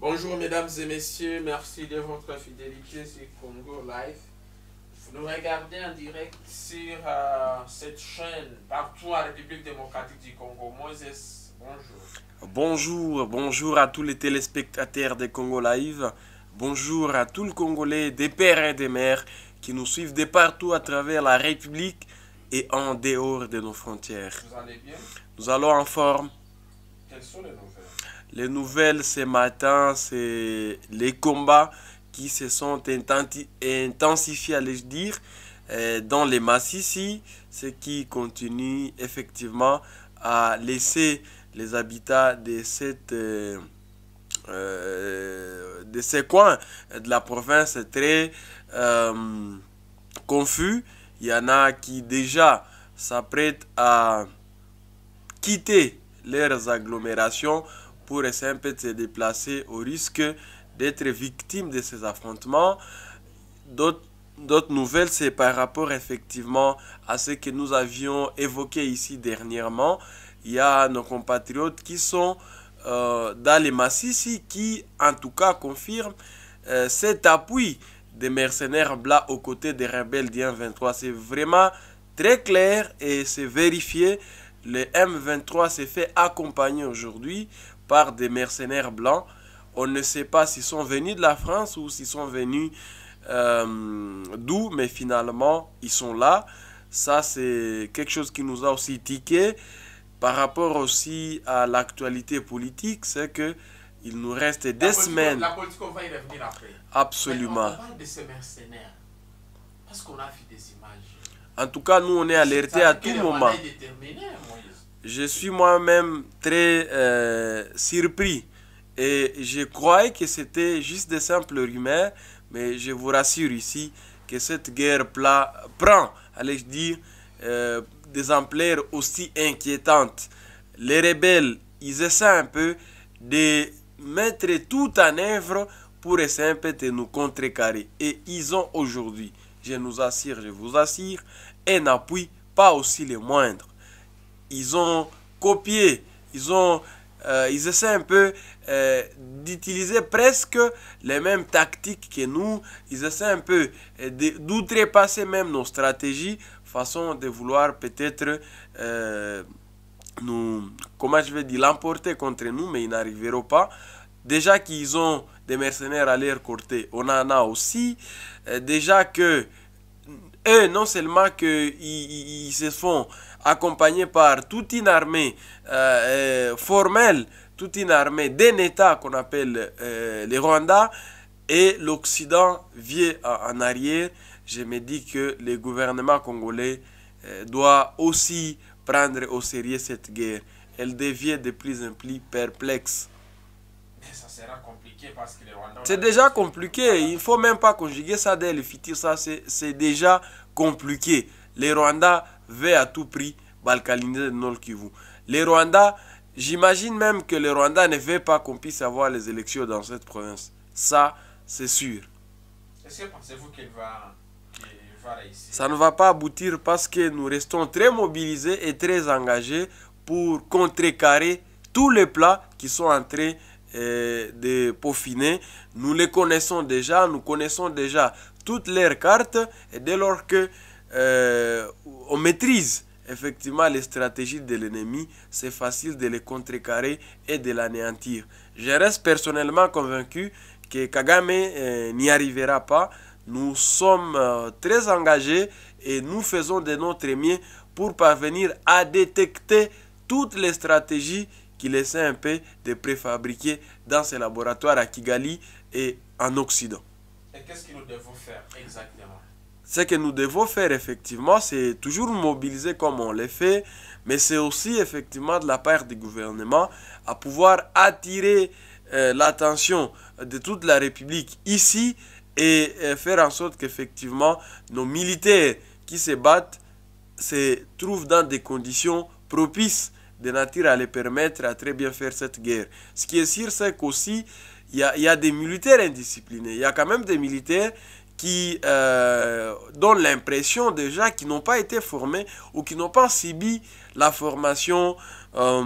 Bonjour mesdames et messieurs, merci de votre fidélité sur Congo Live. Vous nous regardez en direct sur euh, cette chaîne partout en République démocratique du Congo. Moses, bonjour. Bonjour, bonjour à tous les téléspectateurs de Congo Live. Bonjour à tout le Congolais des pères et des mères qui nous suivent de partout à travers la République et en dehors de nos frontières. bien Nous allons en forme. Quelles sont les nouvelles Les nouvelles ce matin, c'est les combats qui se sont intensifiés, allez je dire, euh, dans les ici ce qui continue effectivement à laisser les habitats de cette euh, euh, de ces coins de la province très euh, confus. Il y en a qui déjà s'apprêtent à quitter leurs agglomérations pour essayer un peu de se déplacer au risque d'être victime de ces affrontements. D'autres nouvelles, c'est par rapport effectivement à ce que nous avions évoqué ici dernièrement. Il y a nos compatriotes qui sont euh, dans les qui, en tout cas, confirme euh, cet appui des mercenaires blancs aux côtés des rebelles du m 23 C'est vraiment très clair et c'est vérifié. Le M23 s'est fait accompagner aujourd'hui par des mercenaires blancs. On ne sait pas s'ils sont venus de la France ou s'ils sont venus euh, d'où, mais finalement, ils sont là. Ça, c'est quelque chose qui nous a aussi tiqué. Par rapport aussi à l'actualité politique, c'est que il nous reste des semaines. La politique, on va y revenir après. Absolument. On parle de ces mercenaires. Parce qu'on a vu des images. En tout cas, nous, on est alertés à tout moment. Je suis moi-même très euh, surpris. Et je croyais que c'était juste des simples rumeurs. Mais je vous rassure ici que cette guerre prend, allez-je dire, euh, des ampleurs aussi inquiétantes. Les rebelles, ils essaient un peu de mettre tout en œuvre pour essayer un peu de nous contrecarrer. Et ils ont aujourd'hui, je nous assure, je vous assure, un appui pas aussi le moindre. Ils ont copié, ils ont... Euh, ils essaient un peu euh, d'utiliser presque les mêmes tactiques que nous. Ils essaient un peu euh, d'outrepasser même nos stratégies façon de vouloir peut-être euh, nous, comment je vais dire, l'emporter contre nous, mais ils n'arriveront pas. Déjà qu'ils ont des mercenaires à l'air côté, on en a aussi. Euh, déjà que eux, non seulement qu'ils se font accompagnés par toute une armée euh, formelle, toute une armée d'un État qu'on appelle les Rwanda, et l'Occident vient en arrière je me dis que le gouvernement congolais euh, doit aussi prendre au sérieux cette guerre. Elle devient de plus en plus perplexe. C'est déjà compliqué. Il ne faut même pas conjuguer ça dès le futur. Ça, c'est déjà compliqué. Les Rwanda veulent à tout prix balkaniser le Nord Kivu. Les Rwanda, j'imagine même que les Rwanda ne veulent pas qu'on puisse avoir les élections dans cette province. Ça, c'est sûr. Est-ce que pensez-vous qu'il va ça ne va pas aboutir parce que nous restons très mobilisés et très engagés pour contrecarrer tous les plats qui sont en train euh, de peaufiner. Nous les connaissons déjà, nous connaissons déjà toutes leurs cartes et dès lors que euh, on maîtrise effectivement les stratégies de l'ennemi, c'est facile de les contrecarrer et de l'anéantir. Je reste personnellement convaincu que Kagame euh, n'y arrivera pas. Nous sommes euh, très engagés et nous faisons de notre mieux pour parvenir à détecter toutes les stratégies qui essaie un peu de préfabriquer dans ses laboratoires à Kigali et en Occident. Et qu'est-ce que nous devons faire exactement Ce que nous devons faire effectivement, c'est toujours mobiliser comme on le fait, mais c'est aussi effectivement de la part du gouvernement à pouvoir attirer euh, l'attention de toute la République ici et faire en sorte qu'effectivement nos militaires qui se battent se trouvent dans des conditions propices de nature à les permettre à très bien faire cette guerre. Ce qui est sûr, c'est qu'aussi, il y, a, des militaires indisciplinés. Il y a quand même des militaires qui euh, donnent l'impression déjà qu'ils n'ont pas été formés ou qui n'ont pas subi la formation. Euh,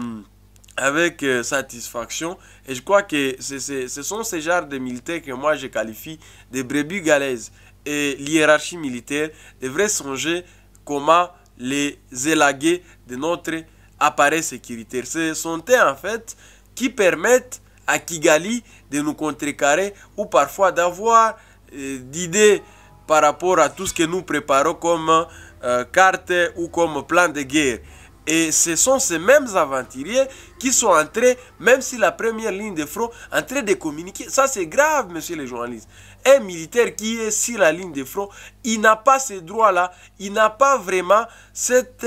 avec euh, satisfaction. Et je crois que ce sont ces genres de militaires que moi je qualifie de brebis galaises. Et l'hierarchie militaire devrait songer comment les élaguer de notre appareil sécuritaire. Ce sont eux en fait qui permettent à Kigali de nous contrecarrer ou parfois d'avoir euh, d'idées par rapport à tout ce que nous préparons comme euh, carte ou comme plan de guerre. Et ce sont ces mêmes aventuriers qui sont entrés, même si la première ligne de front, en train de communiquer. Ça, c'est grave, monsieur les journalistes. Un militaire qui est sur la ligne de front, il n'a pas ces droits-là. Il n'a pas vraiment cette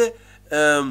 euh,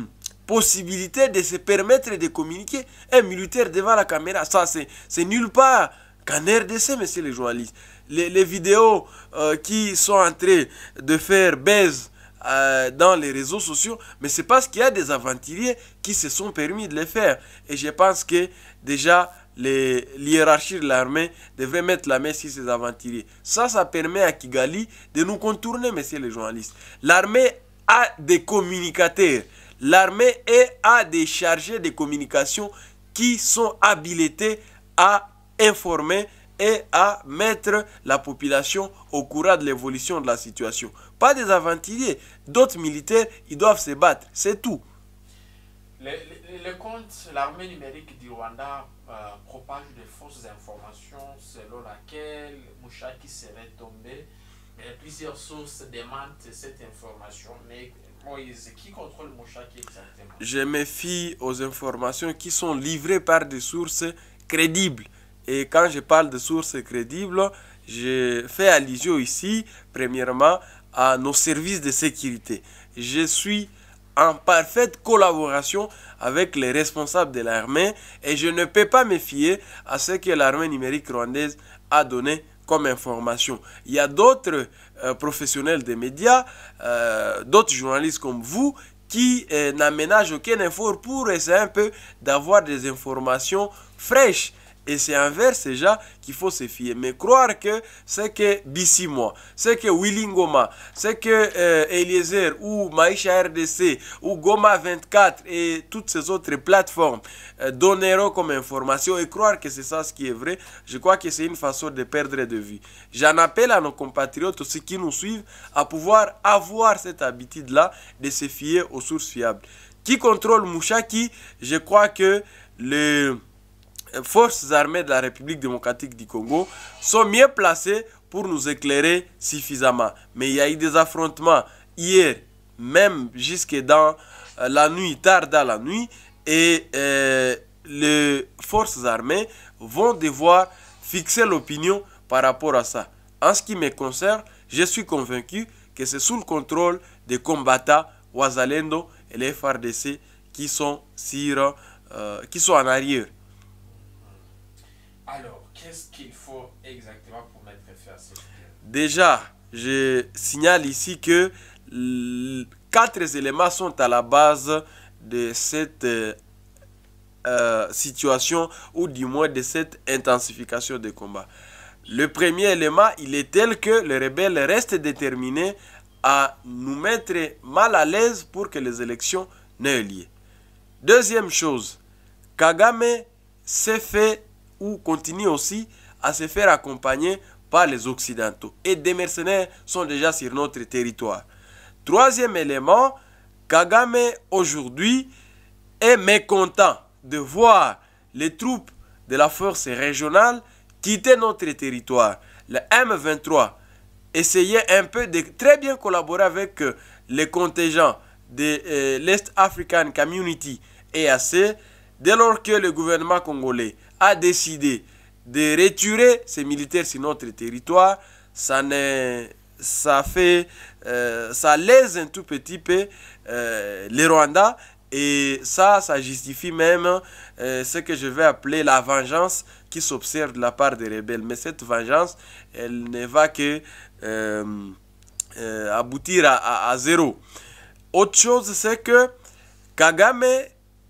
possibilité de se permettre de communiquer. Un militaire devant la caméra, ça, c'est nulle part qu'en RDC, monsieur les journalistes. Les, vidéos euh, qui sont en train de faire baise euh, dans les réseaux sociaux, mais c'est parce qu'il y a des aventuriers qui se sont permis de le faire. Et je pense que déjà, les de l'armée devrait mettre la main sur ces aventuriers. Ça, ça permet à Kigali de nous contourner, messieurs les journalistes. L'armée a des communicateurs. L'armée a des chargés de communication qui sont habilités à informer et à mettre la population au courant de l'évolution de la situation pas des aventuriers. D'autres militaires, ils doivent se battre, c'est tout. Le, le, compte, l'armée numérique du Rwanda euh, propage des fausses informations selon laquelle Mouchaki serait tombé. Mais plusieurs sources demandent cette information. Mais Moïse, qui contrôle Mouchaki exactement Je me fie aux informations qui sont livrées par des sources crédibles. Et quand je parle de sources crédibles, je fais allusion ici, premièrement, à nos services de sécurité. Je suis en parfaite collaboration avec les responsables de l'armée et je ne peux pas me fier à ce que l'armée numérique rwandaise a donné comme information. Il y a d'autres euh, professionnels des médias, euh, d'autres journalistes comme vous qui euh, n'aménagent aucun effort pour essayer un peu d'avoir des informations fraîches et c'est envers déjà qu'il faut se fier. Mais croire que c'est que Bissimo, c'est que Willingoma, c'est que euh, Eliezer ou Maïcha RDC ou Goma 24 et toutes ces autres plateformes euh, donneront comme information et croire que c'est ça ce qui est vrai, je crois que c'est une façon de perdre de vue. J'en appelle à nos compatriotes, ceux qui nous suivent, à pouvoir avoir cette habitude-là de se fier aux sources fiables. Qui contrôle Mouchaki, je crois que le forces armées de la République démocratique du Congo sont mieux placées pour nous éclairer suffisamment. Mais il y a eu des affrontements hier, même jusque dans euh, la nuit, tard dans la nuit, et euh, les forces armées vont devoir fixer l'opinion par rapport à ça. En ce qui me concerne, je suis convaincu que c'est sous le contrôle des combattants Wazalendo et les FRDC qui sont, euh, qui sont en arrière. Alors, qu'est-ce qu'il faut exactement pour mettre fin à cette Déjà, je signale ici que quatre éléments sont à la base de cette euh, euh, situation ou du moins de cette intensification des combats. Le premier élément, il est tel que les rebelles restent déterminés à nous mettre mal à l'aise pour que les élections n'aient lieu. Deuxième chose, Kagame s'est fait ou continuent aussi à se faire accompagner par les Occidentaux. Et des mercenaires sont déjà sur notre territoire. Troisième élément, Kagame aujourd'hui est mécontent de voir les troupes de la force régionale quitter notre territoire. Le M23 essayait un peu de très bien collaborer avec euh, les contingents de euh, l'East African Community EAC dès lors que le gouvernement congolais a décidé de retirer ses militaires sur notre territoire, ça, ça fait, euh, ça lèse un tout petit peu euh, les Rwandais et ça, ça justifie même euh, ce que je vais appeler la vengeance qui s'observe de la part des rebelles. Mais cette vengeance, elle ne va que aboutir à, zéro. Autre chose, c'est que Kagame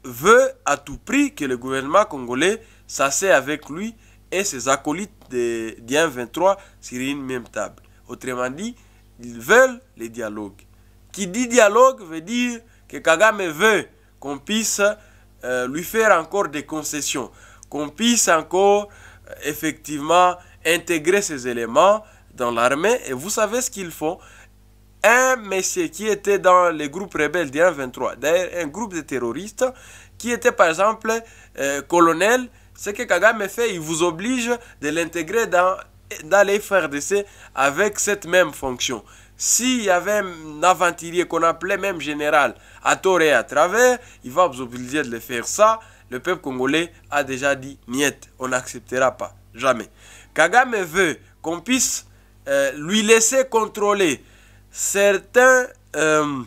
veut à tout prix que le gouvernement congolais ça c'est avec lui et ses acolytes de d'Ian 23 sur une même table. Autrement dit, ils veulent le dialogue Qui dit dialogue veut dire que Kagame veut qu'on puisse euh, lui faire encore des concessions, qu'on puisse encore euh, effectivement intégrer ces éléments dans l'armée. Et vous savez ce qu'ils font un monsieur qui était dans les groupes rebelles Dia 23, d'ailleurs un groupe de terroristes, qui était par exemple euh, colonel ce que Kagame fait, il vous oblige de l'intégrer dans, dans les FRDC avec cette même fonction. S'il y avait un aventurier qu'on appelait même général à tort et à travers, il va vous obliger de le faire ça. Le peuple congolais a déjà dit niet, on n'acceptera pas, jamais. Kagame veut qu'on puisse euh, lui laisser contrôler certains, euh,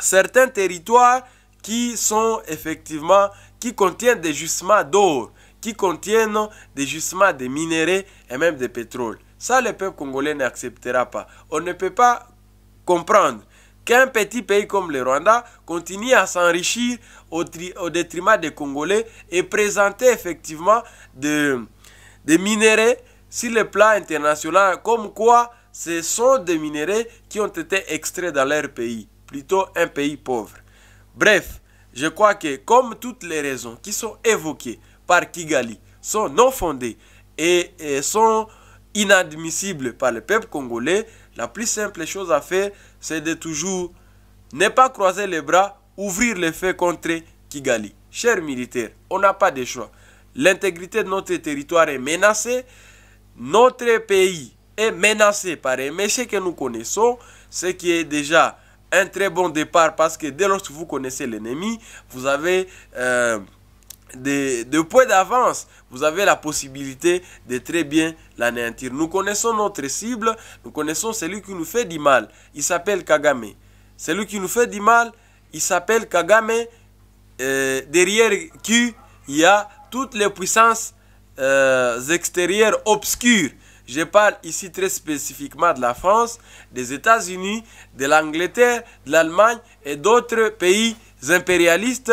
certains territoires qui sont effectivement, qui contiennent des justements d'or qui contiennent des gisements de minerais et même de pétrole. Ça, le peuple congolais n'acceptera pas. On ne peut pas comprendre qu'un petit pays comme le Rwanda continue à s'enrichir au, détriment des Congolais et présenter effectivement des de minéraux sur le plan international, comme quoi ce sont des minéraux qui ont été extraits dans leur pays, plutôt un pays pauvre. Bref, je crois que comme toutes les raisons qui sont évoquées, par Kigali sont non fondés et, sont inadmissibles par le peuple congolais, la plus simple chose à faire, c'est de toujours ne pas croiser les bras, ouvrir les feux contre Kigali. Chers militaires, on n'a pas de choix. L'intégrité de notre territoire est menacée. Notre pays est menacé par un méchant que nous connaissons, ce qui est déjà un très bon départ parce que dès lors que vous connaissez l'ennemi, vous avez... Euh, de, poids d'avance, vous avez la possibilité de très bien l'anéantir. Nous connaissons notre cible, nous connaissons celui qui nous fait du mal. Il s'appelle Kagame. Celui qui nous fait du mal, il s'appelle Kagame, euh, derrière qui il y a toutes les puissances euh, extérieures obscures. Je parle ici très spécifiquement de la France, des États-Unis, de l'Angleterre, de l'Allemagne et d'autres pays impérialistes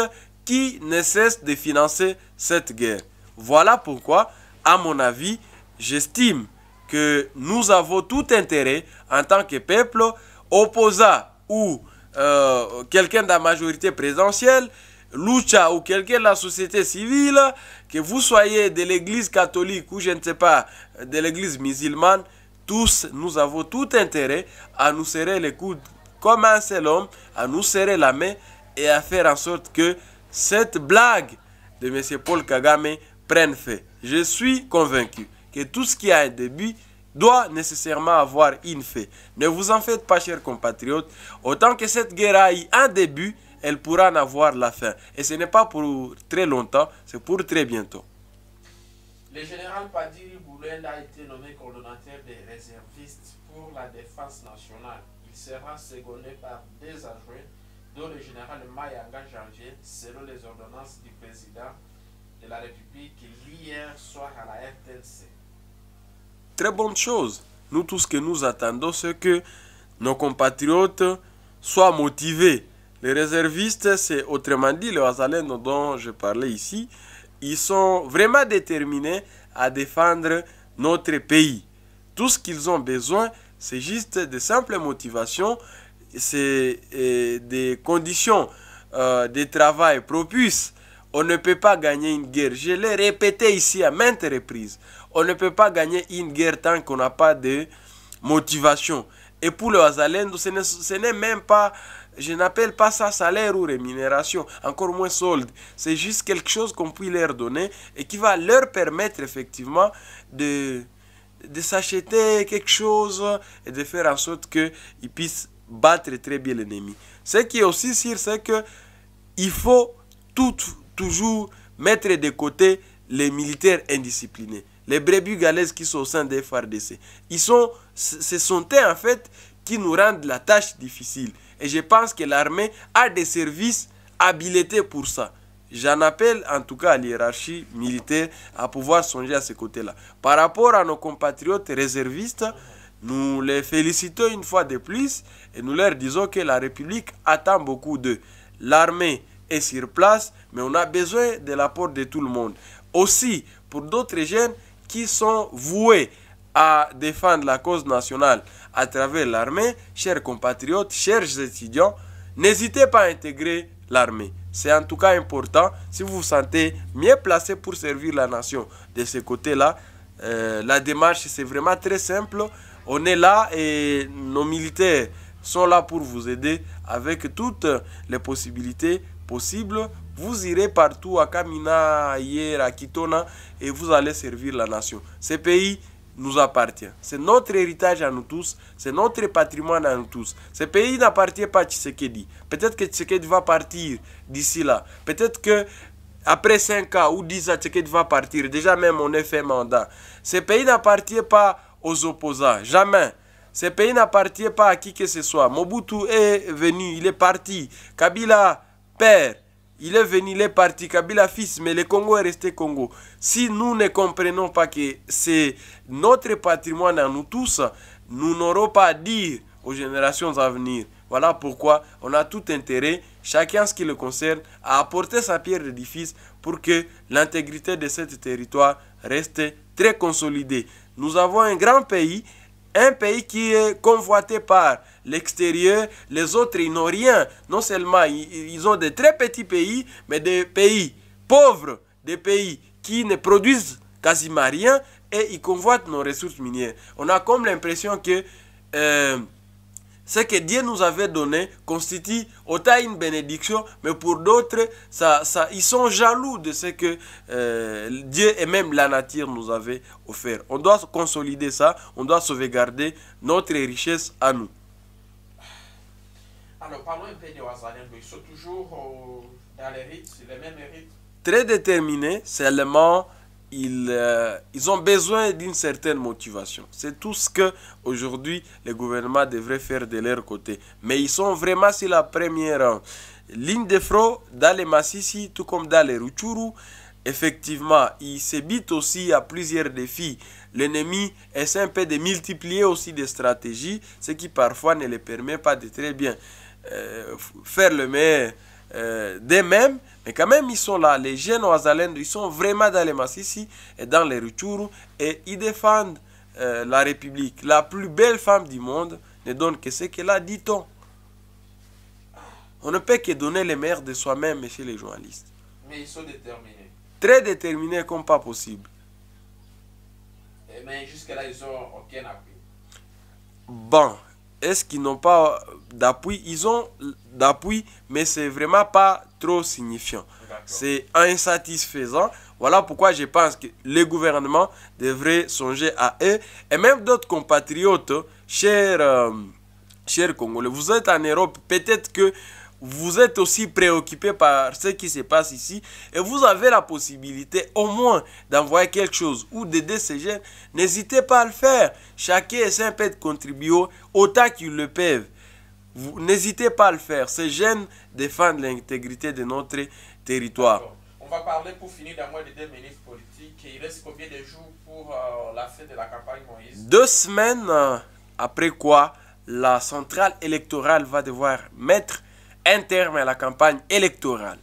qui ne cesse de financer cette guerre. Voilà pourquoi, à mon avis, j'estime que nous avons tout intérêt en tant que peuple, opposant ou euh, quelqu'un de la majorité présidentielle, Lucha ou quelqu'un de la société civile, que vous soyez de l'église catholique ou je ne sais pas, de l'église musulmane, tous, nous avons tout intérêt à nous serrer les coudes comme un seul homme, à nous serrer la main et à faire en sorte que cette blague de M. Paul Kagame prenne fait. Je suis convaincu que tout ce qui a un début doit nécessairement avoir une fin. Ne vous en faites pas, chers compatriotes. Autant que cette guerre a un début, elle pourra en avoir la fin. Et ce n'est pas pour très longtemps, c'est pour très bientôt. Le général Padiri Boulen a été nommé coordonnateur des réservistes pour la défense nationale. Il sera secondé par des adjoints dont le général Mayanga Janvier, selon les ordonnances du président de la République hier soir à la RTNC. Très bonne chose. Nous, tout ce que nous attendons, c'est que nos compatriotes soient motivés. Les réservistes, c'est autrement dit les Hazaleno dont je parlais ici, ils sont vraiment déterminés à défendre notre pays. Tout ce qu'ils ont besoin, c'est juste de simples motivations c'est des conditions euh, de travail propices, on ne peut pas gagner une guerre. Je l'ai répété ici à maintes reprises. On ne peut pas gagner une guerre tant qu'on n'a pas de motivation. Et pour le hazalendo, ce n'est même pas, je n'appelle pas ça salaire ou rémunération, encore moins solde. C'est juste quelque chose qu'on peut leur donner et qui va leur permettre effectivement de, de s'acheter quelque chose et de faire en sorte qu'ils puissent battre très bien l'ennemi. Ce qui est aussi sûr, c'est que il faut tout, toujours mettre de côté les militaires indisciplinés, les brebis galaises qui sont au sein des FARDC. Ils sont, ce sont eux en fait qui nous rendent la tâche difficile. Et je pense que l'armée a des services habilités pour ça. J'en appelle en tout cas à l'hierarchie militaire à pouvoir songer à ce côté-là. Par rapport à nos compatriotes réservistes, nous les félicitons une fois de plus et nous leur disons que la République attend beaucoup d'eux. L'armée est sur place, mais on a besoin de l'apport de tout le monde. Aussi, pour d'autres jeunes qui sont voués à défendre la cause nationale à travers l'armée, chers compatriotes, chers étudiants, n'hésitez pas à intégrer l'armée. C'est en tout cas important si vous vous sentez mieux placé pour servir la nation. De ce côté-là, euh, la démarche, c'est vraiment très simple. On est là et nos militaires sont là pour vous aider avec toutes les possibilités possibles. Vous irez partout à Kamina, hier, à Kitona et vous allez servir la nation. Ce pays nous appartient. C'est notre héritage à nous tous, c'est notre patrimoine à nous tous. Ce pays n'appartient pas à Tshisekedi. Peut-être que Tshisekedi va partir d'ici là. Peut-être que après 5 ans ou 10 ans, Tshisekedi va partir. Déjà même, on est fait mandat. Ce pays n'appartient pas aux opposants. Jamais. Ce pays n'appartient pas à qui que ce soit. Mobutu est venu, il est parti. Kabila, père, il est venu, il est parti. Kabila, fils, mais le Congo est resté Congo. Si nous ne comprenons pas que c'est notre patrimoine à nous tous, nous n'aurons pas à dire aux générations à venir. Voilà pourquoi on a tout intérêt, chacun ce qui le concerne, à apporter sa pierre d'édifice pour que l'intégrité de ce territoire reste très consolidée. Nous avons un grand pays, un pays qui est convoité par l'extérieur. Les autres, ils n'ont rien. Non seulement, ils ont des très petits pays, mais des pays pauvres, des pays qui ne produisent quasiment rien et ils convoitent nos ressources minières. On a comme l'impression que... Euh, ce que Dieu nous avait donné constitue autant une bénédiction, mais pour d'autres, ça, ça, ils sont jaloux de ce que euh, Dieu et même la nature nous avait offert. On doit consolider ça, on doit sauvegarder notre richesse à nous. Alors parlons un peu de ils sont toujours euh, dans les rites, mêmes Très déterminés, seulement ils, euh, ils ont besoin d'une certaine motivation. C'est tout ce que aujourd'hui les gouvernements devraient faire de leur côté. Mais ils sont vraiment sur la première hein. ligne de front dans les Massissi, tout comme dans les Ruchuru. Effectivement, ils s'habitent aussi à plusieurs défis. L'ennemi essaie un peu de multiplier aussi des stratégies, ce qui parfois ne les permet pas de très bien euh, faire le meilleur euh, d'eux-mêmes, mais quand même, ils sont là. Les jeunes Ouazalènes, ils sont vraiment dans les ici et dans les retours, Et ils défendent euh, la République. La plus belle femme du monde ne donne que ce qu'elle a, dit-on. On ne peut que donner les meilleurs de soi-même messieurs les journalistes. Mais ils sont déterminés. Très déterminés comme pas possible. mais eh jusque là, ils n'ont aucun appui. Bon, est-ce qu'ils n'ont pas d'appui Ils ont d'appui, mais c'est vraiment pas trop signifiant. C'est insatisfaisant. Voilà pourquoi je pense que le gouvernement devrait songer à eux et même d'autres compatriotes, chers, euh, chers Congolais. Vous êtes en Europe, peut-être que vous êtes aussi préoccupé par ce qui se passe ici et vous avez la possibilité au moins d'envoyer quelque chose ou d'aider ces jeunes, n'hésitez pas à le faire. Chacun essaie peut de contribuer autant qu'ils le peuvent. N'hésitez pas à le faire. Ces jeunes défendent l'intégrité de notre territoire. On va parler pour finir d'un mois de deux ministres politiques. il reste combien de jours pour euh, la fin de la campagne Deux semaines euh, après quoi la centrale électorale va devoir mettre terme à la campagne électorale.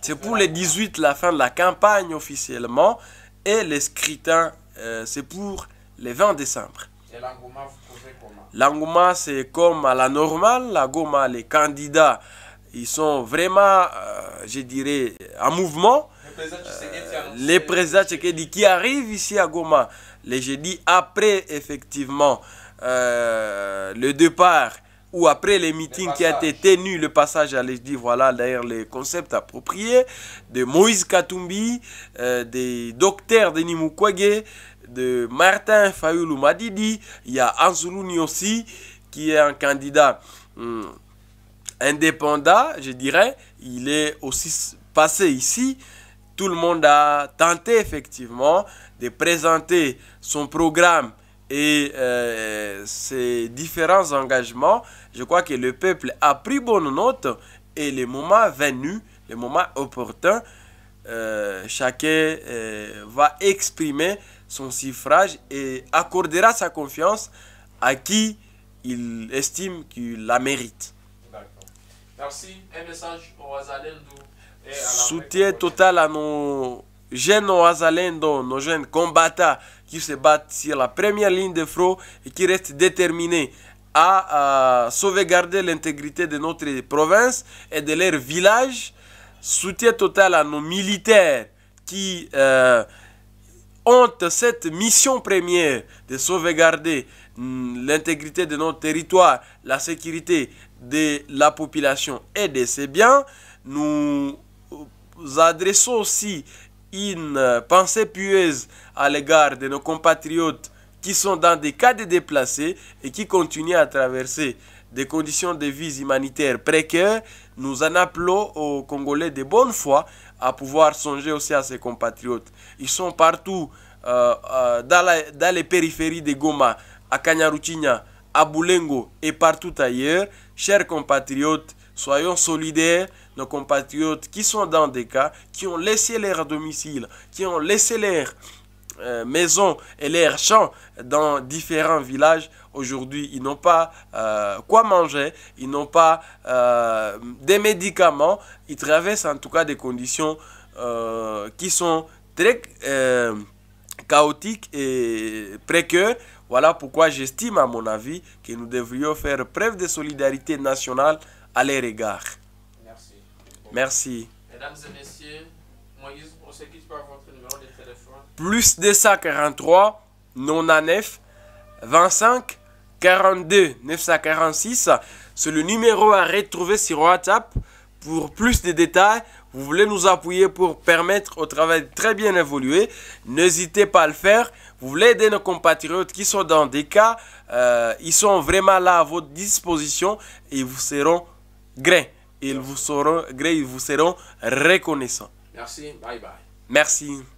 C'est pour le 18, la fin de la campagne officiellement, et les scrutins, euh, c'est pour le 20 décembre. L'Angoma, c'est comme à la normale. La Goma, les candidats, ils sont vraiment, euh, je dirais, en mouvement. Les présidents euh, qui arrivent ici à Goma, les jeudi après, effectivement, le départ ou après les meetings qui ont été tenus, le passage, à dire, voilà d'ailleurs les concepts appropriés de Moïse Katumbi, euh, des docteurs de Nimukwege, de Martin Fayoulou Madidi, il y a Anzoulouni aussi, qui est un candidat hmm, indépendant, je dirais, il est aussi passé ici. Tout le monde a tenté effectivement de présenter son programme et euh, ces différents engagements, je crois que le peuple a pris bonne note et le moment venu, le moment opportun, euh, chacun euh, va exprimer son suffrage et accordera sa confiance à qui il estime qu'il la mérite. Merci. Un message au Soutien total à nos jeunes dans nos jeunes combattants qui se battent sur la première ligne de front et qui restent déterminés à sauvegarder l'intégrité de notre province et de leur village. Soutien total à nos militaires qui euh, ont cette mission première de sauvegarder mm, l'intégrité de notre territoire, la sécurité de la population et de ses biens. Nous euh, adressons aussi une pensée pieuse à l'égard de nos compatriotes qui sont dans des cas de déplacés et qui continuent à traverser des conditions de vie humanitaires précaires, nous en appelons aux Congolais de bonne foi à pouvoir songer aussi à ses compatriotes. Ils sont partout euh, euh, dans, les périphéries de Goma, à Kanyaruchinya, à Boulengo et partout ailleurs. Chers compatriotes, soyons solidaires, nos compatriotes qui sont dans des cas, qui ont laissé leur domicile, qui ont laissé leur euh, maison et leur champs dans différents villages. Aujourd'hui, ils n'ont pas euh, quoi manger, ils n'ont pas euh, des médicaments, ils traversent en tout cas des conditions qui sont très chaotiques et précaires. Voilà pourquoi j'estime, à mon avis, que nous devrions faire preuve de solidarité nationale à leur égard. Merci. Mesdames et messieurs, Moïse, on se peut par votre numéro de téléphone. Plus 243 99 25 42 946. C'est le numéro à retrouver sur WhatsApp. Pour plus de détails, vous voulez nous appuyer pour permettre au travail de très bien évoluer, n'hésitez pas à le faire. Vous voulez aider nos compatriotes qui sont dans des cas, euh, ils sont vraiment là à votre disposition et vous seront grains. Ils vous seront, ils vous seront reconnaissants. Merci. Bye bye. Merci.